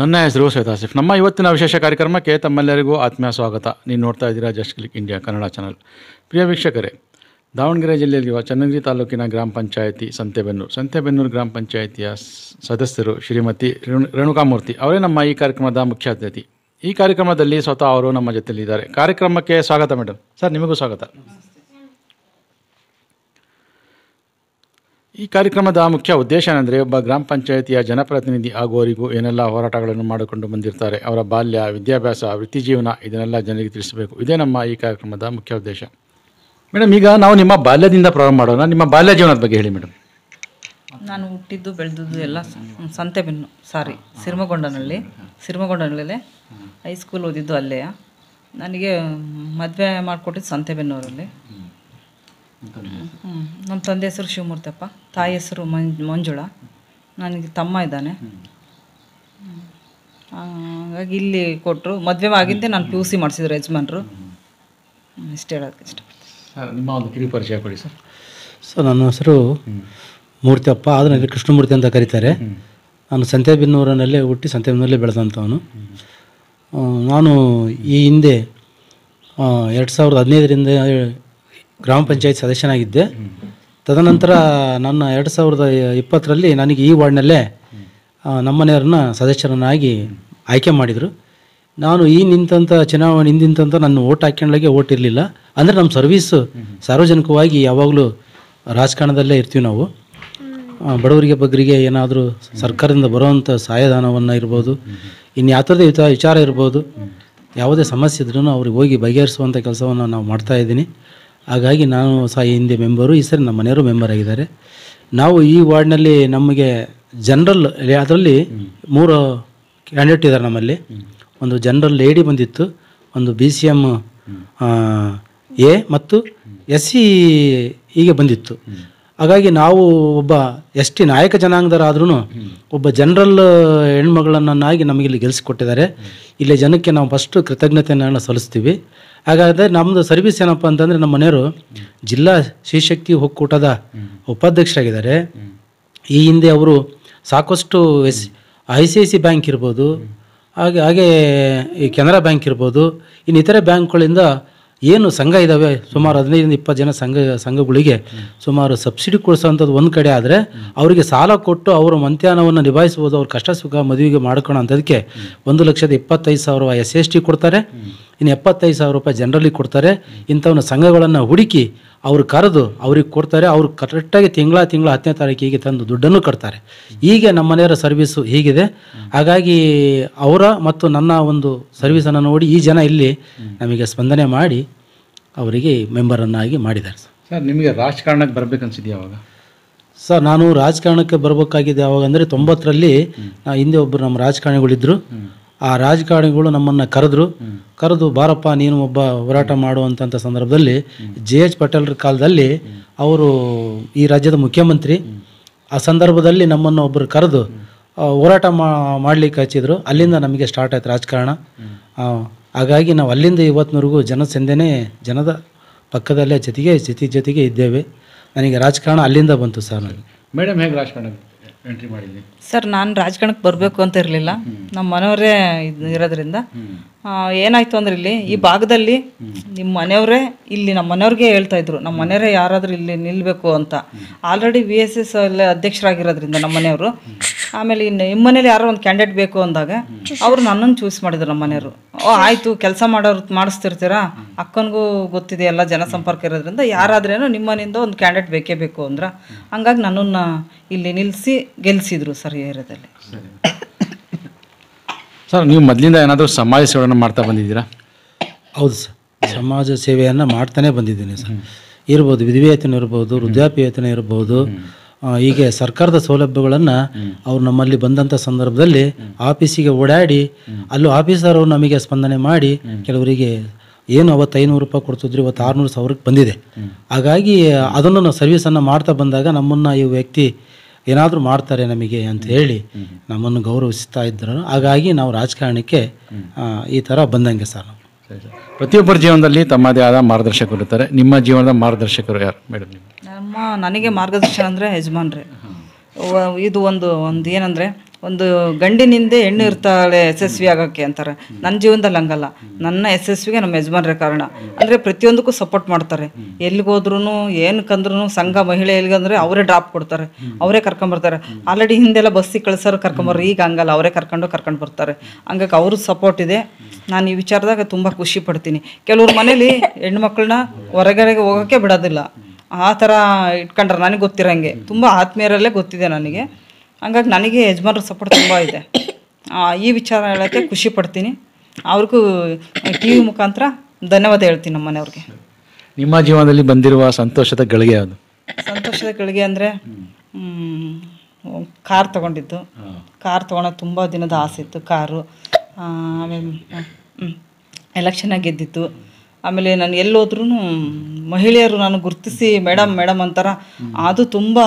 ನನ್ನ ಹೆಸರು ಶ್ವೇತಾಸಿಫ್ ನಮ್ಮ ಇವತ್ತಿನ ವಿಶೇಷ ಕಾರ್ಯಕ್ರಮಕ್ಕೆ ತಮ್ಮೆಲ್ಲರಿಗೂ ಆತ್ಮೀಯ ಸ್ವಾಗತ ನೀವು ನೋಡ್ತಾ ಇದ್ದೀರಾ just click India Kannada channel ಪ್ರಿಯ ವೀಕ್ಷಕರೇ ದಾವಣಗೆರೆ ಜಿಲ್ಲೆಯಲ್ಲಿರುವ ಚನ್ನಗಿರಿ ತಾಲೂಕಿನ ಗ್ರಾಮ ಪಂಚಾಯಿತಿ ಸಂತೆಬೆನ್ನೂರು ಸಂತೆಬೆನ್ನೂರು ಗ್ರಾಮ ಪಂಚಾಯಿತಿಯ ಸದಸ್ಯರು ಶ್ರೀಮತಿ ರೇಣುಕಾಮೂರ್ತಿ ಅವರೇ ನಮ್ಮ ಈ ಕಾರ್ಯಕ್ರಮದ ಮುಖ್ಯ ಅತಿಥಿ ಈ ಕಾರ್ಯಕ್ರಮದಲ್ಲಿ ಸ್ವತಃ ಅವರು ನಮ್ಮ ಜೊತೆಯಲ್ಲಿದ್ದಾರೆ ಕಾರ್ಯಕ್ರಮಕ್ಕೆ ಸ್ವಾಗತ ಮೇಡಮ್ ಸರ್ ನಿಮಗೂ ಸ್ವಾಗತ ಈ ಕಾರ್ಯಕ್ರಮದ ಮುಖ್ಯ ಉದ್ದೇಶ ಏನಂದರೆ ಒಬ್ಬ ಗ್ರಾಮ ಪಂಚಾಯಿತಿಯ ಜನಪ್ರತಿನಿಧಿ ಆಗುವವರಿಗೂ ಏನೆಲ್ಲ ಹೋರಾಟಗಳನ್ನು ಮಾಡಿಕೊಂಡು ಬಂದಿರ್ತಾರೆ ಅವರ ಬಾಲ್ಯ ವಿದ್ಯಾಭ್ಯಾಸ ವೃತ್ತಿ ಜೀವನ ಇದನ್ನೆಲ್ಲ ಜನರಿಗೆ ತಿಳಿಸಬೇಕು ಇದೇ ನಮ್ಮ ಈ ಕಾರ್ಯಕ್ರಮದ ಮುಖ್ಯ ಉದ್ದೇಶ ಮೇಡಮ್ ಈಗ ನಾವು ನಿಮ್ಮ ಬಾಲ್ಯದಿಂದ ಪ್ರಾರಂಭ ಮಾಡೋಣ ನಿಮ್ಮ ಬಾಲ್ಯ ಜೀವನದ ಬಗ್ಗೆ ಹೇಳಿ ಮೇಡಮ್ ನಾನು ಹುಟ್ಟಿದ್ದು ಬೆಳೆದಿದ್ದು ಎಲ್ಲ ಸಂತೆಬೆನ್ನು ಸಾರಿ ಸಿರ್ಮಗೊಂಡನಲ್ಲೇ ಹೈ ಹೈಸ್ಕೂಲ್ ಓದಿದ್ದು ಅಲ್ಲೇ ನನಗೆ ಮದುವೆ ಮಾಡಿಕೊಟ್ಟಿದ್ದು ಸಂತೆಬೆನ್ನೂರಲ್ಲಿ ನಮ್ಮ ತಂದೆ ಹೆಸರು ಶಿವಮೂರ್ತಿಯಪ್ಪ ತಾಯಿ ಹೆಸರು ಮಂಜುಳ ನನಗೆ ತಮ್ಮ ಇದ್ದಾನೆ ಹಾಗಾಗಿ ಇಲ್ಲಿ ಕೊಟ್ಟರು ಮದುವೆ ಆಗಿದ್ದೆ ನಾನು ಪಿ ಯು ಸಿ ಮಾಡಿಸಿದ್ರು ಯಜಮಾನರು ಇಷ್ಟು ಹೇಳೋಕ್ಕೆ ಇಷ್ಟ ನಿಮ್ಮ ಒಂದು ಕಿರಿ ಪರಿಚಯ ಕೊಡಿ ಸರ್ ಸೊ ನನ್ನ ಹೆಸರು ಮೂರ್ತಿಯಪ್ಪ ಆದರೆ ಕೃಷ್ಣಮೂರ್ತಿ ಅಂತ ಕರೀತಾರೆ ನಾನು ಸಂತೆಬಿನ್ನೂರನಲ್ಲೇ ಹುಟ್ಟಿ ಸಂತೆಬಿನ್ನೂರಲ್ಲೇ ಬೆಳೆದಂಥವನು ನಾನು ಈ ಹಿಂದೆ ಎರಡು ಸಾವಿರದ ಹದಿನೈದರಿಂದ ಗ್ರಾಮ ಪಂಚಾಯತ್ ಸದಸ್ಯನಾಗಿದ್ದೆ ತದನಂತರ ನನ್ನ ಎರಡು ಸಾವಿರದ ಇಪ್ಪತ್ತರಲ್ಲಿ ನನಗೆ ಈ ವಾರ್ಡ್ನಲ್ಲೇ ನಮ್ಮನೆಯವ್ರನ್ನ ಸದಸ್ಯರನ್ನಾಗಿ ಆಯ್ಕೆ ಮಾಡಿದರು ನಾನು ಈ ನಿಂತಂಥ ಚುನಾವಣೆ ಹಿಂದಿಂತ ನನ್ನ ಓಟ್ ಹಾಕ್ಯಂಡ್ಲಾಗೆ ಓಟ್ ಇರಲಿಲ್ಲ ಅಂದರೆ ನಮ್ಮ ಸರ್ವೀಸು ಸಾರ್ವಜನಿಕವಾಗಿ ಯಾವಾಗಲೂ ರಾಜಕಾರಣದಲ್ಲೇ ಇರ್ತೀವಿ ನಾವು ಬಡವರಿಗೆ ಬಗ್ಗರಿಗೆ ಏನಾದರೂ ಸರ್ಕಾರದಿಂದ ಬರುವಂಥ ಸಹಾಯಧನವನ್ನು ಇರ್ಬೋದು ಇನ್ನು ಯಾವುದೇ ವಿಚಾರ ಇರ್ಬೋದು ಯಾವುದೇ ಸಮಸ್ಯೆ ಇದ್ರೂ ಅವ್ರಿಗೆ ಹೋಗಿ ಬಗೆಹರಿಸುವಂಥ ಕೆಲಸವನ್ನು ನಾವು ಮಾಡ್ತಾಯಿದ್ದೀನಿ ಹಾಗಾಗಿ ನಾನು ಸಹ ಹಿಂದೆ ಮೆಂಬರು ಈ ಸರಿ ನಮ್ಮ ಮನೆಯವರು ಮೆಂಬರ್ ಆಗಿದ್ದಾರೆ ನಾವು ಈ ವಾರ್ಡ್ನಲ್ಲಿ ನಮಗೆ ಜನರಲ್ ಅದರಲ್ಲಿ ಮೂರು ಕ್ಯಾಂಡಿಡೇಟ್ ಇದ್ದಾರೆ ನಮ್ಮಲ್ಲಿ ಒಂದು ಜನರಲ್ ಲೇಡಿ ಬಂದಿತ್ತು ಒಂದು ಬಿ ಸಿ ಎಮ್ ಎ ಮತ್ತು ಎಸ್ ಸಿ ಹೀಗೆ ಬಂದಿತ್ತು ಹಾಗಾಗಿ ನಾವು ಒಬ್ಬ ಎಸ್ ಟಿ ನಾಯಕ ಜನಾಂಗದರಾದ್ರೂ ಒಬ್ಬ ಜನರಲ್ ಹೆಣ್ಮಗಳನ್ನಾಗಿ ನಮಗಿಲ್ಲಿ ಗೆಲ್ಸಿಕೊಟ್ಟಿದ್ದಾರೆ ಇಲ್ಲಿ ಜನಕ್ಕೆ ನಾವು ಫಸ್ಟ್ ಕೃತಜ್ಞತೆಯನ್ನು ಸಲ್ಲಿಸ್ತೀವಿ ಹಾಗಾದರೆ ನಮ್ಮದು ಸರ್ವಿಸ್ ಏನಪ್ಪ ಅಂತಂದರೆ ನಮ್ಮ ಮನೆಯವರು ಜಿಲ್ಲಾ ಶ್ರೀಶಕ್ತಿ ಒಕ್ಕೂಟದ ಉಪಾಧ್ಯಕ್ಷರಾಗಿದ್ದಾರೆ ಈ ಹಿಂದೆ ಅವರು ಸಾಕಷ್ಟು S I C I C bank ಇರ್ಬೋದು ಹಾಗೆ ಹಾಗೆ ಈ ಕೆನರಾ ಬ್ಯಾಂಕ್ ಇರ್ಬೋದು ಇನ್ನು ಇತರೆ ಬ್ಯಾಂಕ್ಗಳಿಂದ ಏನು ಸಂಘ ಇದ್ದಾವೆ ಸುಮಾರು ಹದಿನೈದರಿಂದ ಇಪ್ಪತ್ತು ಜನ ಸಂಘ ಸಂಘಗಳಿಗೆ ಸುಮಾರು ಸಬ್ಸಿಡಿ ಕೊಡಿಸೋವಂಥದ್ದು ಒಂದು ಕಡೆ ಆದರೆ ಅವರಿಗೆ ಸಾಲ ಕೊಟ್ಟು ಅವರ ಮಂತ್ಯಾನವನ್ನು ನಿಭಾಯಿಸ್ಬೋದು ಅವ್ರ ಕಷ್ಟ ಸುಖ ಮದುವೆಗೆ ಮಾಡ್ಕೊಳ್ಳೋ ಅಂಥದಕ್ಕೆ ಒಂದು ಲಕ್ಷದ ಇಪ್ಪತ್ತೈದು ಸಾವಿರ ಎಸ್ ಎಸ್ ಟಿ ಕೊಡ್ತಾರೆ ಇನ್ನು ಎಪ್ಪತ್ತೈದು ಸಾವಿರ ರೂಪಾಯಿ ಜನರಲ್ಲಿ ಕೊಡ್ತಾರೆ ಇಂಥವನ್ನ ಸಂಘಗಳನ್ನು ಹುಡುಕಿ ಅವ್ರು ಕರೆದು ಅವ್ರಿಗೆ ಕೊಡ್ತಾರೆ ಅವ್ರು ಕರೆಕ್ಟಾಗಿ ತಿಂಗಳ ತಿಂಗಳ ಹತ್ತನೇ ತಾರೀಕಿಗೆ ತಂದು ದುಡ್ಡನ್ನು ಕಟ್ತಾರೆ ಹೀಗೆ ನಮ್ಮ ಮನೆಯವರ ಸರ್ವೀಸು ಹೀಗಿದೆ ಹಾಗಾಗಿ ಅವರ ಮತ್ತು ನನ್ನ ಒಂದು ಸರ್ವಿಸನ್ನು ನೋಡಿ ಈ ಜನ ಇಲ್ಲಿ ನಮಗೆ ಸ್ಪಂದನೆ ಮಾಡಿ ಅವರಿಗೆ ಮೆಂಬರನ್ನಾಗಿ ಮಾಡಿದ್ದಾರೆ ಸರ್ ಸರ್ ನಿಮಗೆ ರಾಜಕಾರಣಕ್ಕೆ ಬರಬೇಕನ್ಸಿದ್ಯಾ ಯಾವಾಗ ಸರ್ ನಾನು ರಾಜಕಾರಣಕ್ಕೆ ಬರಬೇಕಾಗಿದೆ ಯಾವಾಗ ಅಂದರೆ ತೊಂಬತ್ತರಲ್ಲಿ ಹಿಂದೆ ಒಬ್ಬರು ನಮ್ಮ ರಾಜಕಾರಣಿಗಳಿದ್ದರು ಆ ರಾಜಕಾರಣಿಗಳು ನಮ್ಮನ್ನು ಕರೆದ್ರು ಕರೆದು ಬಾರಪ್ಪ ನೀನು ಒಬ್ಬ ಹೋರಾಟ ಮಾಡುವಂಥ ಸಂದರ್ಭದಲ್ಲಿ ಜೆ ಎಚ್ ಪಟೇಲ್ರ ಕಾಲದಲ್ಲಿ ಅವರು ಈ ರಾಜ್ಯದ ಮುಖ್ಯಮಂತ್ರಿ ಆ ಸಂದರ್ಭದಲ್ಲಿ ನಮ್ಮನ್ನು ಒಬ್ಬರು ಕರೆದು ಹೋರಾಟ ಮಾಡಲಿಕ್ಕೆ ಹಚ್ಚಿದ್ರು ಅಲ್ಲಿಂದ ನಮಗೆ ಸ್ಟಾರ್ಟ್ ಆಯ್ತು ರಾಜಕಾರಣ ಹಾಗಾಗಿ ನಾವು ಅಲ್ಲಿಂದ ಇವತ್ತಿನವರೆಗೂ ಜನಸಂದೇನೆ ಜನದ ಪಕ್ಕದಲ್ಲೇ ಜೊತೆಗೆ ಜೊತೆ ಜೊತೆಗೆ ಇದ್ದೇವೆ ನನಗೆ ರಾಜಕಾರಣ ಅಲ್ಲಿಂದ ಬಂತು ಸರ್ ನನಗೆ ಮೇಡಮ್ ಹೇಗೆ ರಾಜಕಾರಣ ಎಂಟ್ರಿ ಮಾಡಿದ್ವಿ ಸರ್ ನಾನು ರಾಜಕಾರಣಕ್ಕೆ ಬರಬೇಕು ಅಂತ ಇರಲಿಲ್ಲ ನಮ್ಮ ಮನೆಯವರೇ ಇದು ಇರೋದ್ರಿಂದ ಏನಾಯ್ತು ಅಂದ್ರೆ ಇಲ್ಲಿ ಈ ಭಾಗದಲ್ಲಿ ನಿಮ್ಮ ಮನೆಯವರೇ ಇಲ್ಲಿ ನಮ್ಮ ಮನೆಯವ್ರಿಗೆ ಹೇಳ್ತಾ ಇದ್ರು ನಮ್ಮ ಮನೆಯವರೇ ಯಾರಾದರೂ ಇಲ್ಲಿ ನಿಲ್ಲಬೇಕು ಅಂತ ಆಲ್ರೆಡಿ ವಿ ಎಸ್ ಎಸ್ ಅಲ್ಲಿ ಅಧ್ಯಕ್ಷರಾಗಿರೋದ್ರಿಂದ ನಮ್ಮ ಮನೆಯವರು ಆಮೇಲೆ ಇನ್ನು ಮನೇಲಿ ಯಾರೋ ಒಂದು ಕ್ಯಾಂಡಿಡೇಟ್ ಬೇಕು ಅಂದಾಗ ಅವರು ನನ್ನನ್ನು ಚೂಸ್ ಮಾಡಿದ್ರು ನಮ್ಮ ಮನೆಯವರು ಓ ಆಯಿತು ಕೆಲಸ ಮಾಡೋರು ಮಾಡಿಸ್ತಿರ್ತೀರಾ ಅಕ್ಕನಿಗೂ ಗೊತ್ತಿದೆ ಎಲ್ಲ ಜನಸಂಪರ್ಕ ಇರೋದ್ರಿಂದ ಯಾರಾದ್ರೇನು ಮನೆಯಿಂದ ಒಂದು ಕ್ಯಾಂಡಿಡೇಟ್ ಬೇಕೇ ಬೇಕು ಅಂದ್ರೆ ಹಂಗಾಗಿ ನನ್ನನ್ನು ಇಲ್ಲಿ ನಿಲ್ಲಿಸಿ ಗೆಲ್ಲಿಸಿದ್ರು ಸರ್ ಏರಿಯಾದಲ್ಲಿ ಸರ್ ನೀವು ಮೊದಲಿಂದ ಏನಾದರೂ ಸಮಾಜ ಸೇವೆಯನ್ನು ಮಾಡ್ತಾ ಬಂದಿದ್ದೀರಾ ಹೌದು ಸರ್ ಸಮಾಜ ಸೇವೆಯನ್ನು ಮಾಡ್ತಾನೆ ಬಂದಿದ್ದೀನಿ ಸರ್ ಇರ್ಬೋದು ವಿಧಿವೇತನ ಇರ್ಬೋದು ವೃದ್ಧಾಪ್ಯ ಇರ್ಬೋದು ಹೀಗೆ ಸರ್ಕಾರದ ಸೌಲಭ್ಯಗಳನ್ನು ಅವರು ನಮ್ಮಲ್ಲಿ ಬಂದಂಥ ಸಂದರ್ಭದಲ್ಲಿ ಆಫೀಸಿಗೆ ಓಡಾಡಿ ಅಲ್ಲೂ ಆಫೀಸರು ನಮಗೆ ಸ್ಪಂದನೆ ಮಾಡಿ ಕೆಲವರಿಗೆ ಏನು ಅವತ್ತು ಐನೂರು ರೂಪಾಯಿ ಕೊಡ್ತಿದ್ರು ಇವತ್ತು ಆರುನೂರು ಸಾವಿರಕ್ಕೆ ಬಂದಿದೆ ಹಾಗಾಗಿ ಅದನ್ನು ನಾವು ಸರ್ವಿಸನ್ನು ಮಾಡ್ತಾ ಬಂದಾಗ ನಮ್ಮನ್ನು ಈ ವ್ಯಕ್ತಿ ಏನಾದರೂ ಮಾಡ್ತಾರೆ ನಮಗೆ ಅಂತ ಹೇಳಿ ನಮ್ಮನ್ನು ಗೌರವಿಸ್ತಾ ಇದ್ದರು ಹಾಗಾಗಿ ನಾವು ರಾಜಕಾರಣಕ್ಕೆ ಈ ಥರ ಬಂದಂಗೆ ಸರ್ ಪ್ರತಿಯೊಬ್ಬರ ಜೀವನದಲ್ಲಿ ತಮ್ಮದೇ ಆದ ಮಾರ್ಗದರ್ಶಕರು ಇರ್ತಾರೆ ನಿಮ್ಮ ಜೀವನದ ಮಾರ್ಗದರ್ಶಕರು ಯಾರು ಮೇಡಮ್ ನಮ್ಮ ನನಗೆ ಮಾರ್ಗದರ್ಶನ ಅಂದರೆ ಯಜಮಾನ್ರೆ ಇದು ಒಂದು ಒಂದು ಏನಂದರೆ ಒಂದು ಗಂಡಿನಿಂದೆ ಹೆಣ್ಣು ಇರ್ತಾಳೆ ಯಶಸ್ವಿ ಆಗೋಕ್ಕೆ ಅಂತಾರೆ ನನ್ನ ಜೀವನದಲ್ಲಿ ಹಂಗಲ್ಲ ನನ್ನ ಯಶಸ್ವಿಗೆ ನಮ್ಮ ಯಜಮಾನ್ರೆ ಕಾರಣ ಅಂದರೆ ಪ್ರತಿಯೊಂದಕ್ಕೂ ಸಪೋರ್ಟ್ ಮಾಡ್ತಾರೆ ಎಲ್ಲಿಗೋದ್ರೂ ಏನಕ್ಕಂದ್ರೂ ಸಂಘ ಮಹಿಳೆ ಎಲ್ಲಿಗಂದ್ರೆ ಅವರೇ ಡ್ರಾಪ್ ಕೊಡ್ತಾರೆ ಅವರೇ ಕರ್ಕೊಂಬರ್ತಾರೆ ಆಲ್ರೆಡಿ ಹಿಂದೆಲ್ಲ ಬಸ್ಸಿಗೆ ಕಳ್ಸೋರು ಕರ್ಕೊಂಬರ್ರಿ ಈಗ ಹಂಗಲ್ಲ ಅವರೇ ಕರ್ಕೊಂಡು ಕರ್ಕೊಂಡು ಬರ್ತಾರೆ ಹಂಗಾಗಿ ಅವ್ರ ಸಪೋರ್ಟ್ ಇದೆ ನಾನು ಈ ವಿಚಾರದಾಗ ತುಂಬ ಖುಷಿ ಪಡ್ತೀನಿ ಕೆಲವ್ರ ಮನೇಲಿ ಹೆಣ್ಮಕ್ಳನ್ನ ಹೊರಗಡೆಗೆ ಹೋಗೋಕ್ಕೆ ಬಿಡೋದಿಲ್ಲ ಆ ಥರ ಇಟ್ಕೊಂಡ್ರೆ ನನಗೆ ಗೊತ್ತಿರೋಂಗೆ ತುಂಬ ಆತ್ಮೀಯರಲ್ಲೇ ಗೊತ್ತಿದೆ ನನಗೆ ಹಂಗಾಗಿ ನನಗೆ ಯಜಮಾನ್ರ ಸಪೋರ್ಟ್ ತುಂಬ ಇದೆ ಈ ವಿಚಾರ ಹೇಳೋಕ್ಕೆ ಖುಷಿ ಪಡ್ತೀನಿ ಅವ್ರಿಗೂ ಟಿ ವಿ ಮುಖಾಂತರ ಧನ್ಯವಾದ ಹೇಳ್ತೀನಿ ನಮ್ಮ ಮನೆಯವ್ರಿಗೆ ನಿಮ್ಮ ಜೀವನದಲ್ಲಿ ಬಂದಿರುವ ಸಂತೋಷದ ಗಳಿಗೆ ಅದು ಸಂತೋಷದ ಗಳಿಗೆ ಅಂದರೆ ಕಾರ್ ತಗೊಂಡಿದ್ದು ಕಾರ್ ತೊಗೊಳೋದು ತುಂಬ ದಿನದ ಆಸೆ ಇತ್ತು ಕಾರು ಆಮೇಲೆ ಎಲೆಕ್ಷನಾಗಿ ಗೆದ್ದಿತ್ತು ಆಮೇಲೆ ನಾನು ಎಲ್ಲೋದ್ರೂ ಮಹಿಳೆಯರು ನಾನು ಗುರ್ತಿಸಿ ಮೇಡಮ್ ಮೇಡಮ್ ಅಂತಾರ ಅದು ತುಂಬ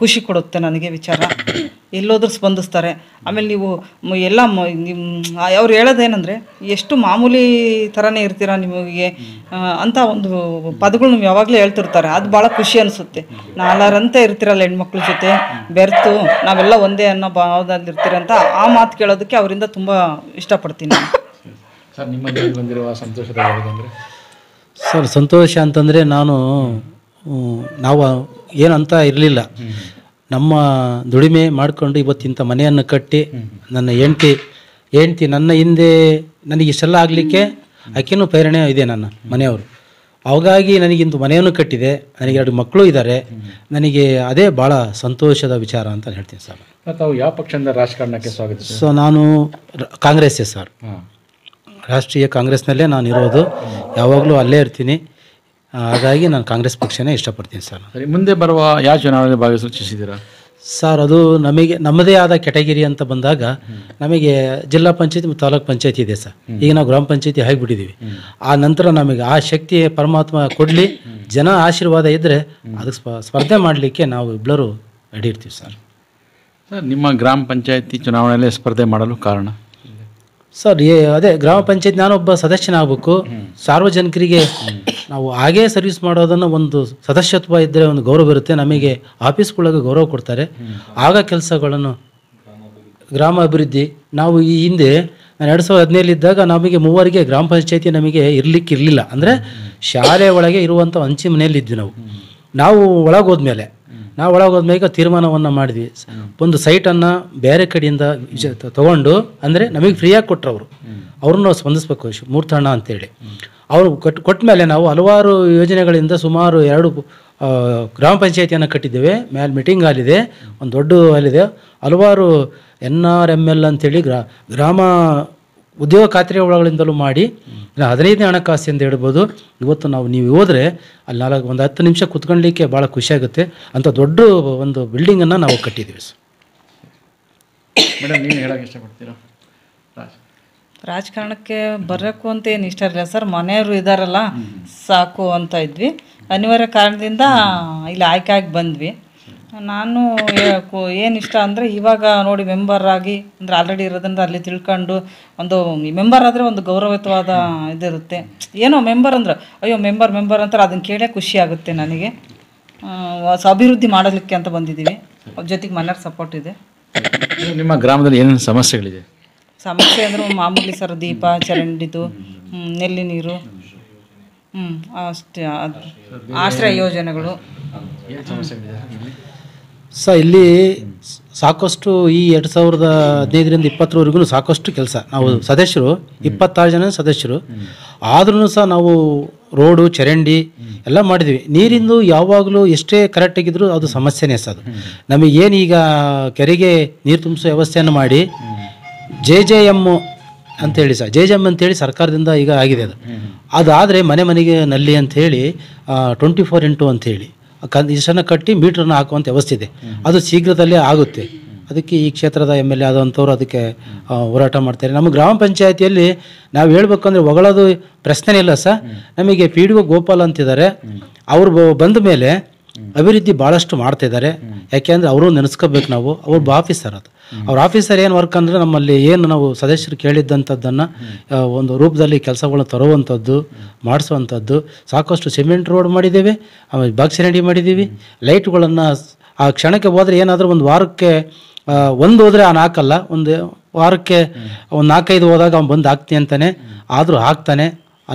ಖುಷಿ ಕೊಡುತ್ತೆ ನನಗೆ ವಿಚಾರ ಎಲ್ಲೋದ್ರೂ ಸ್ಪಂದಿಸ್ತಾರೆ ಆಮೇಲೆ ನೀವು ಎಲ್ಲ ನಿಮ್ಮ ಅವ್ರು ಹೇಳೋದೇನಂದರೆ ಎಷ್ಟು ಮಾಮೂಲಿ ಥರನೇ ಇರ್ತೀರ ನಿಮಗೆ ಅಂತ ಒಂದು ಪದಗಳು ನೀವು ಯಾವಾಗಲೂ ಹೇಳ್ತಿರ್ತಾರೆ ಅದು ಭಾಳ ಖುಷಿ ಅನಿಸುತ್ತೆ ನಾಲ್ಕರಂತೆ ಇರ್ತೀರಲ್ಲ ಹೆಣ್ಮಕ್ಳ ಜೊತೆ ಬೆರ್ತು ನಾವೆಲ್ಲ ಒಂದೇ ಅನ್ನೋ ಭಾವದಲ್ಲಿ ಅಂತ ಆ ಮಾತು ಕೇಳೋದಕ್ಕೆ ಅವರಿಂದ ತುಂಬ ಇಷ್ಟಪಡ್ತೀನಿ ಸರ್ ನಿಮ್ಮ ಬಂದಿರುವ ಸಂತೋಷದ ಸರ್ ಸಂತೋಷ ಅಂತಂದರೆ ನಾನು ನಾವು ಏನಂತ ಇರಲಿಲ್ಲ ನಮ್ಮ ದುಡಿಮೆ ಮಾಡಿಕೊಂಡು ಇವತ್ತಿಂಥ ಮನೆಯನ್ನು ಕಟ್ಟಿ ನನ್ನ ಹೆಂಡ್ತಿ ಹೆಂಡ್ತಿ ನನ್ನ ಹಿಂದೆ ನನಗೆ ಇಷ್ಟೆಲ್ಲ ಆಗಲಿಕ್ಕೆ ಆಕೆಯೂ ಪ್ರೇರಣೆ ಇದೆ ನನ್ನ ಮನೆಯವರು ಅವಾಗಾಗಿ ನನಗಿಂತ ಮನೆಯನ್ನು ಕಟ್ಟಿದೆ ನನಗೆ ಎರಡು ಮಕ್ಕಳು ಇದ್ದಾರೆ ನನಗೆ ಅದೇ ಭಾಳ ಸಂತೋಷದ ವಿಚಾರ ಅಂತ ಹೇಳ್ತೀನಿ ಸರ್ ಯಾವ ಪಕ್ಷದಿಂದ ರಾಜಕಾರಣಕ್ಕೆ ಸ್ವಾಗತ ಸೊ ನಾನು ಕಾಂಗ್ರೆಸ್ಸೇ ಸರ್ ರಾಷ್ಟ್ರೀಯ ಕಾಂಗ್ರೆಸ್ನಲ್ಲೇ ನಾನು ಇರೋದು ಯಾವಾಗಲೂ ಅಲ್ಲೇ ಇರ್ತೀನಿ ಹಾಗಾಗಿ ನಾನು ಕಾಂಗ್ರೆಸ್ ಪಕ್ಷನೇ ಇಷ್ಟಪಡ್ತೀನಿ ಸರ್ ಮುಂದೆ ಬರುವ ಯಾವ ಚುನಾವಣೆ ಭಾಗ ಸೂಚಿಸಿದ್ದೀರಾ ಸರ್ ಅದು ನಮಗೆ ನಮ್ಮದೇ ಆದ ಕೆಟಗಿರಿ ಅಂತ ಬಂದಾಗ ನಮಗೆ ಜಿಲ್ಲಾ ಪಂಚಾಯತಿ ಮತ್ತು ತಾಲೂಕು ಪಂಚಾಯತಿ ಇದೆ ಸರ್ ಈಗ ನಾವು ಗ್ರಾಮ ಪಂಚಾಯತಿ ಆಗಿಬಿಟ್ಟಿದ್ದೀವಿ ಆ ನಂತರ ನಮಗೆ ಆ ಶಕ್ತಿ ಪರಮಾತ್ಮ ಕೊಡಲಿ ಜನ ಆಶೀರ್ವಾದ ಇದ್ದರೆ ಅದಕ್ಕೆ ಸ್ಪ ಸ್ಪರ್ಧೆ ಮಾಡಲಿಕ್ಕೆ ನಾವು ಇಬ್ಬರೂ ರೆಡಿ ಇರ್ತೀವಿ ಸರ್ ಸರ್ ನಿಮ್ಮ ಗ್ರಾಮ ಪಂಚಾಯತಿ ಚುನಾವಣೆಯಲ್ಲಿ ಸ್ಪರ್ಧೆ ಮಾಡಲು ಕಾರಣ ಸರ್ ಅದೇ ಗ್ರಾಮ ಪಂಚಾಯತ್ ನಾನೊಬ್ಬ ಸದಸ್ಯನಾಗಬೇಕು ಸಾರ್ವಜನಿಕರಿಗೆ ನಾವು ಹಾಗೇ ಸರ್ವಿಸ್ ಮಾಡೋದನ್ನು ಒಂದು ಸದಸ್ಯತ್ವ ಇದ್ದರೆ ಒಂದು ಗೌರವ ಇರುತ್ತೆ ನಮಗೆ ಆಫೀಸ್ಗಳಿಗೆ ಗೌರವ ಕೊಡ್ತಾರೆ ಆಗ ಕೆಲಸಗಳನ್ನು ಗ್ರಾಮ ಅಭಿವೃದ್ಧಿ ನಾವು ಈ ಹಿಂದೆ ನಾನು ಎರಡು ಸಾವಿರದ ಹದಿನೇಳಿದ್ದಾಗ ನಮಗೆ ಮೂವರಿಗೆ ಗ್ರಾಮ ಪಂಚಾಯತಿ ನಮಗೆ ಇರಲಿಕ್ಕೆ ಇರಲಿಲ್ಲ ಅಂದರೆ ಶಾಲೆ ಒಳಗೆ ಇರುವಂಥ ಹಂಚಿ ಮನೆಯಲ್ಲಿದ್ವಿ ನಾವು ನಾವು ಒಳಗೋದ್ಮೇಲೆ ನಾವು ಮೇಲೆ ತೀರ್ಮಾನವನ್ನು ಮಾಡಿದ್ವಿ ಒಂದು ಸೈಟನ್ನು ಬೇರೆ ಕಡೆಯಿಂದ ತಗೊಂಡು ಅಂದರೆ ನಮಗೆ ಫ್ರೀಯಾಗಿ ಕೊಟ್ಟರು ಅವರು ಅವ್ರನ್ನ ನಾವು ಸ್ಪಂದಿಸ್ಬೇಕು ಮೂರ್ತಣ್ಣ ಅಂತೇಳಿ ಅವರು ಕೊಟ್ಟು ಕೊಟ್ಟ ಮೇಲೆ ನಾವು ಹಲವಾರು ಯೋಜನೆಗಳಿಂದ ಸುಮಾರು ಎರಡು ಗ್ರಾಮ ಪಂಚಾಯತಿಯನ್ನು ಕಟ್ಟಿದ್ದೇವೆ ಮೇಲೆ ಮೀಟಿಂಗ್ ಆಗಿದೆ ಒಂದು ದೊಡ್ಡ ಅಲ್ಲಿದೆ ಹಲವಾರು ಎನ್ ಆರ್ ಎಮ್ ಎಲ್ ಅಂತೇಳಿ ಗ್ರಾ ಗ್ರಾಮ ಉದ್ಯೋಗ ಖಾತ್ರಿ ಒಳಗಳಿಂದಲೂ ಮಾಡಿ ಹದಿನೈದನೇ ಹಣಕಾಸು ಎಂದು ಹೇಳ್ಬೋದು ಇವತ್ತು ನಾವು ನೀವು ಹೋದರೆ ಅಲ್ಲಿ ನಾಲ್ಕು ಒಂದು ಹತ್ತು ನಿಮಿಷ ಕುತ್ಕೊಳ್ಲಿಕ್ಕೆ ಭಾಳ ಖುಷಿಯಾಗುತ್ತೆ ಅಂತ ದೊಡ್ಡ ಒಂದು ಬಿಲ್ಡಿಂಗನ್ನು ನಾವು ಕಟ್ಟಿದ್ದೀವಿ ಸರ್ ಮೇಡಮ್ ನೀವು ಹೇಳಕ್ಕೆ ಇಷ್ಟಪಡ್ತೀರಾ ರಾಜಕಾರಣಕ್ಕೆ ಬರಬೇಕು ಅಂತ ಏನು ಇಷ್ಟ ಇರಲಿಲ್ಲ ಸರ್ ಮನೆಯವರು ಇದ್ದಾರಲ್ಲ ಸಾಕು ಅಂತ ಇದ್ವಿ ಅನಿವಾರ್ಯ ಕಾರಣದಿಂದ ಇಲ್ಲಿ ಆಯ್ಕೆ ಆಗಿ ಬಂದ್ವಿ ನಾನು ಏನು ಇಷ್ಟ ಅಂದರೆ ಇವಾಗ ನೋಡಿ ಮೆಂಬರ್ ಆಗಿ ಅಂದರೆ ಆಲ್ರೆಡಿ ಇರೋದಂದ್ರೆ ಅಲ್ಲಿ ತಿಳ್ಕೊಂಡು ಒಂದು ಮೆಂಬರ್ ಆದರೆ ಒಂದು ಗೌರವಯುತವಾದ ಇದಿರುತ್ತೆ ಏನೋ ಮೆಂಬರ್ ಅಂದ್ರೆ ಅಯ್ಯೋ ಮೆಂಬರ್ ಮೆಂಬರ್ ಅಂತಾರೆ ಅದನ್ನು ಕೇಳೇ ಖುಷಿ ಆಗುತ್ತೆ ನನಗೆ ಹೊಸ ಅಭಿವೃದ್ಧಿ ಮಾಡಲಿಕ್ಕೆ ಅಂತ ಬಂದಿದ್ದೀವಿ ಜೊತೆಗೆ ಮನೆಯವ್ರ ಸಪೋರ್ಟ್ ಇದೆ ನಿಮ್ಮ ಗ್ರಾಮದಲ್ಲಿ ಏನೇನು ಸಮಸ್ಯೆಗಳಿದೆ ಸಮಸ್ಯೆ ಅಂದರೆ ಮಾಮೂಲಿ ಸರ್ ದೀಪ ಚರಂಡಿದು ನೆಲ್ಲಿ ನೀರು ಹ್ಞೂ ಅಷ್ಟೇ ಆಶ್ರಯ ಯೋಜನೆಗಳು ಸರ್ ಇಲ್ಲಿ ಸಾಕಷ್ಟು ಈ ಎರಡು ಸಾವಿರದ ಹದಿನೈದರಿಂದ ಇಪ್ಪತ್ತರವರೆಗೂ ಸಾಕಷ್ಟು ಕೆಲಸ ನಾವು ಸದಸ್ಯರು ಇಪ್ಪತ್ತಾರು ಜನ ಸದಸ್ಯರು ಆದ್ರೂ ಸಹ ನಾವು ರೋಡು ಚರಂಡಿ ಎಲ್ಲ ಮಾಡಿದ್ವಿ ನೀರಿಂದು ಯಾವಾಗಲೂ ಎಷ್ಟೇ ಕರೆಕ್ಟ್ ಆಗಿದ್ರು ಅದು ಸಮಸ್ಯೆನೇ ಸರ್ ನಮಗೆ ಏನೀಗ ಕೆರೆಗೆ ನೀರು ತುಂಬಿಸೋ ವ್ಯವಸ್ಥೆಯನ್ನು ಮಾಡಿ ಜೆ ಜೆ ಎಮ್ ಅಂತೇಳಿ ಸರ್ ಜೆ ಜೆ ಎಮ್ ಅಂತೇಳಿ ಸರ್ಕಾರದಿಂದ ಈಗ ಆಗಿದೆ ಅದು ಅದಾದರೆ ಮನೆ ಮನೆಗೆ ನಲ್ಲಿ ಅಂಥೇಳಿ ಟ್ವೆಂಟಿ ಫೋರ್ ಇಂಟು ಹೇಳಿ ಇಷ್ಟನ್ನು ಕಟ್ಟಿ ಮೀಟ್ರನ್ನು ಹಾಕುವಂಥ ವ್ಯವಸ್ಥೆ ಇದೆ ಅದು ಶೀಘ್ರದಲ್ಲೇ ಆಗುತ್ತೆ ಅದಕ್ಕೆ ಈ ಕ್ಷೇತ್ರದ ಎಮ್ ಎಲ್ ಎ ಆದಂಥವ್ರು ಅದಕ್ಕೆ ಹೋರಾಟ ಮಾಡ್ತಾರೆ ನಮ್ಮ ಗ್ರಾಮ ಪಂಚಾಯತಿಯಲ್ಲಿ ನಾವು ಹೇಳ್ಬೇಕಂದ್ರೆ ಒಗಳೋದು ಪ್ರಶ್ನೆ ಇಲ್ಲ ಸರ್ ನಮಗೆ ಪಿ ಡಿ ಒ ಗೋಪಾಲ್ ಅಂತಿದ್ದಾರೆ ಅವರು ಬಂದ ಮೇಲೆ ಅಭಿವೃದ್ಧಿ ಭಾಳಷ್ಟು ಮಾಡ್ತಿದ್ದಾರೆ ಇದ್ದಾರೆ ಯಾಕೆಂದರೆ ಅವರು ನೆನೆಸ್ಕೋಬೇಕು ನಾವು ಅವ್ರ ಆಫೀಸರ್ ಅದು ಅವ್ರ ಆಫೀಸರ್ ಏನು ವರ್ಕ್ ಅಂದರೆ ನಮ್ಮಲ್ಲಿ ಏನು ನಾವು ಸದಸ್ಯರು ಕೇಳಿದ್ದಂಥದ್ದನ್ನು ಒಂದು ರೂಪದಲ್ಲಿ ಕೆಲಸಗಳನ್ನ ತರುವಂಥದ್ದು ಮಾಡಿಸುವಂಥದ್ದು ಸಾಕಷ್ಟು ಸಿಮೆಂಟ್ ರೋಡ್ ಮಾಡಿದ್ದೀವಿ ಆಮೇಲೆ ರೆಡಿ ಮಾಡಿದ್ದೀವಿ ಲೈಟ್ಗಳನ್ನು ಆ ಕ್ಷಣಕ್ಕೆ ಹೋದರೆ ಏನಾದರೂ ಒಂದು ವಾರಕ್ಕೆ ಒಂದು ಹೋದರೆ ಆ ಹಾಕಲ್ಲ ಒಂದು ವಾರಕ್ಕೆ ಒಂದು ನಾಲ್ಕೈದು ಹೋದಾಗ ಅವ್ನು ಬಂದು ಹಾಕ್ತೀನಿ ಅಂತಾನೆ ಆದರೂ ಹಾಕ್ತಾನೆ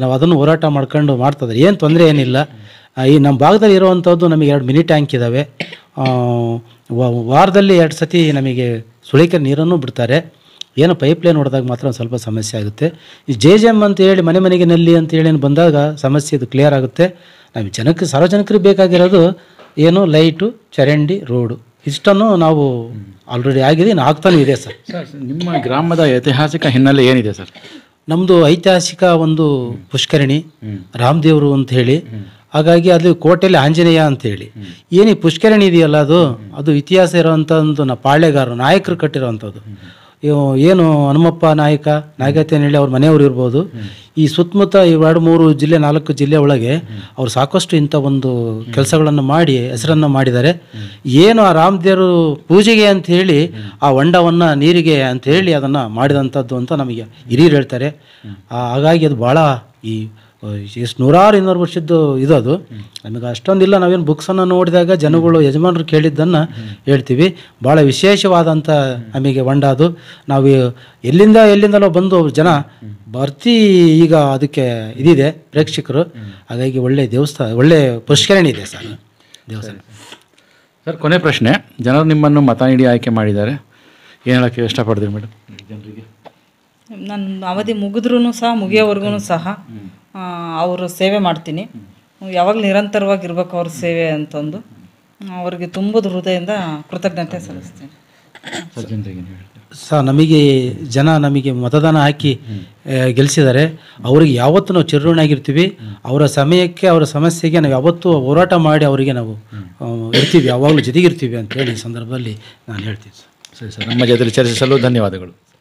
ನಾವು ಅದನ್ನು ಹೋರಾಟ ಮಾಡ್ಕೊಂಡು ಮಾಡ್ತದ್ರೆ ಏನು ತೊಂದರೆ ಏನಿಲ್ಲ ಈ ನಮ್ಮ ಭಾಗದಲ್ಲಿ ಇರುವಂಥದ್ದು ನಮಗೆ ಎರಡು ಮಿನಿ ಟ್ಯಾಂಕ್ ಇದ್ದಾವೆ ವಾರದಲ್ಲಿ ಎರಡು ಸತಿ ನಮಗೆ ಸುಳಿಕೆ ನೀರನ್ನು ಬಿಡ್ತಾರೆ ಏನೋ ಪೈಪ್ಲೈನ್ ಹೊಡೆದಾಗ ಮಾತ್ರ ಒಂದು ಸ್ವಲ್ಪ ಸಮಸ್ಯೆ ಆಗುತ್ತೆ ಈ ಜೆ ಜೆ ಎಮ್ ಅಂತ ಹೇಳಿ ಮನೆ ಮನೆಗೆ ನಲ್ಲಿ ಅಂತ ಹೇಳಿ ಬಂದಾಗ ಸಮಸ್ಯೆ ಇದು ಕ್ಲಿಯರ್ ಆಗುತ್ತೆ ನಮಗೆ ಜನಕ್ಕೆ ಸಾರ್ವಜನಿಕರಿಗೆ ಬೇಕಾಗಿರೋದು ಏನು ಲೈಟು ಚರಂಡಿ ರೋಡು ಇಷ್ಟನ್ನು ನಾವು ಆಲ್ರೆಡಿ ಆಗಿದೆ ಇನ್ನು ಆಗ್ತಾನೂ ಇದೆ ಸರ್ ನಿಮ್ಮ ಗ್ರಾಮದ ಐತಿಹಾಸಿಕ ಹಿನ್ನೆಲೆ ಏನಿದೆ ಸರ್ ನಮ್ಮದು ಐತಿಹಾಸಿಕ ಒಂದು ಪುಷ್ಕರಣಿ ರಾಮದೇವರು ಅಂತ ಹೇಳಿ ಹಾಗಾಗಿ ಅದು ಕೋಟೆಯಲ್ಲಿ ಆಂಜನೇಯ ಅಂತೇಳಿ ಏನೇ ಪುಷ್ಕರಣಿ ಇದೆಯಲ್ಲ ಅದು ಅದು ಇತಿಹಾಸ ಇರುವಂಥದ್ದು ನಮ್ಮ ನಾ ಪಾಳ್ಯಗಾರರು ನಾಯಕರು ಕಟ್ಟಿರುವಂಥದ್ದು ಏನು ಹನುಮಪ್ಪ ನಾಯಕ ಹೇಳಿ ಅವ್ರ ಮನೆಯವರು ಇರ್ಬೋದು ಈ ಸುತ್ತಮುತ್ತ ಎರಡು ಮೂರು ಜಿಲ್ಲೆ ನಾಲ್ಕು ಜಿಲ್ಲೆ ಒಳಗೆ ಅವರು ಸಾಕಷ್ಟು ಇಂಥ ಒಂದು ಕೆಲಸಗಳನ್ನು ಮಾಡಿ ಹೆಸರನ್ನು ಮಾಡಿದ್ದಾರೆ ಏನು ಆ ರಾಮದೇವರು ಪೂಜೆಗೆ ಅಂತ ಹೇಳಿ ಆ ಹೊಂಡವನ್ನು ನೀರಿಗೆ ಅಂತ ಹೇಳಿ ಅದನ್ನು ಮಾಡಿದಂಥದ್ದು ಅಂತ ನಮಗೆ ಹಿರಿಯರು ಹೇಳ್ತಾರೆ ಹಾಗಾಗಿ ಅದು ಭಾಳ ಈ ಎಷ್ಟು ನೂರಾರು ಇನ್ನೂರು ವರ್ಷದ್ದು ಇದದು ನಮಗೆ ಅಷ್ಟೊಂದಿಲ್ಲ ನಾವೇನು ಬುಕ್ಸನ್ನು ನೋಡಿದಾಗ ಜನಗಳು ಯಜಮಾನರು ಕೇಳಿದ್ದನ್ನು ಹೇಳ್ತೀವಿ ಭಾಳ ವಿಶೇಷವಾದಂಥ ನಮಗೆ ಹೊಂಡ ಅದು ನಾವು ಎಲ್ಲಿಂದ ಎಲ್ಲಿಂದಲೋ ಬಂದು ಜನ ಭರ್ತಿ ಈಗ ಅದಕ್ಕೆ ಇದಿದೆ ಪ್ರೇಕ್ಷಕರು ಹಾಗಾಗಿ ಒಳ್ಳೆಯ ದೇವಸ್ಥಾನ ಒಳ್ಳೆಯ ಪುಷ್ಕರಣಿ ಇದೆ ಸರ್ ದೇವಸ್ಥಾನ ಸರ್ ಕೊನೆ ಪ್ರಶ್ನೆ ಜನರು ನಿಮ್ಮನ್ನು ಮತ ನೀಡಿ ಆಯ್ಕೆ ಮಾಡಿದ್ದಾರೆ ಏನು ಹೇಳೋಕ್ಕೆ ಇಷ್ಟಪಡ್ತೀರಿ ಮೇಡಮ್ ಜನರಿಗೆ ನನ್ನ ಅವಧಿ ಮುಗಿದ್ರೂ ಸಹ ಮುಗಿಯೋವರೆಗೂ ಸಹ ಅವ್ರ ಸೇವೆ ಮಾಡ್ತೀನಿ ಯಾವಾಗಲೂ ನಿರಂತರವಾಗಿ ಇರಬೇಕು ಅವ್ರ ಸೇವೆ ಅಂತಂದು ಅವರಿಗೆ ತುಂಬದ ಹೃದಯದಿಂದ ಕೃತಜ್ಞತೆ ಸಲ್ಲಿಸ್ತೀನಿ ಸರ್ ನಮಗೆ ಜನ ನಮಗೆ ಮತದಾನ ಹಾಕಿ ಗೆಲ್ಲಿಸಿದ್ದಾರೆ ಅವ್ರಿಗೆ ಯಾವತ್ತೂ ನಾವು ಚಿರಋಣಾಗಿರ್ತೀವಿ ಅವರ ಸಮಯಕ್ಕೆ ಅವರ ಸಮಸ್ಯೆಗೆ ನಾವು ಯಾವತ್ತೂ ಹೋರಾಟ ಮಾಡಿ ಅವರಿಗೆ ನಾವು ಇರ್ತೀವಿ ಯಾವಾಗಲೂ ಜೊತೆಗಿರ್ತೀವಿ ಅಂತೇಳಿ ಈ ಸಂದರ್ಭದಲ್ಲಿ ನಾನು ಹೇಳ್ತೀನಿ ಸರಿ ಸರ್ ನಮ್ಮ ಜೊತೆ ಚರ್ಚಿಸಲು ಧನ್ಯವಾದಗಳು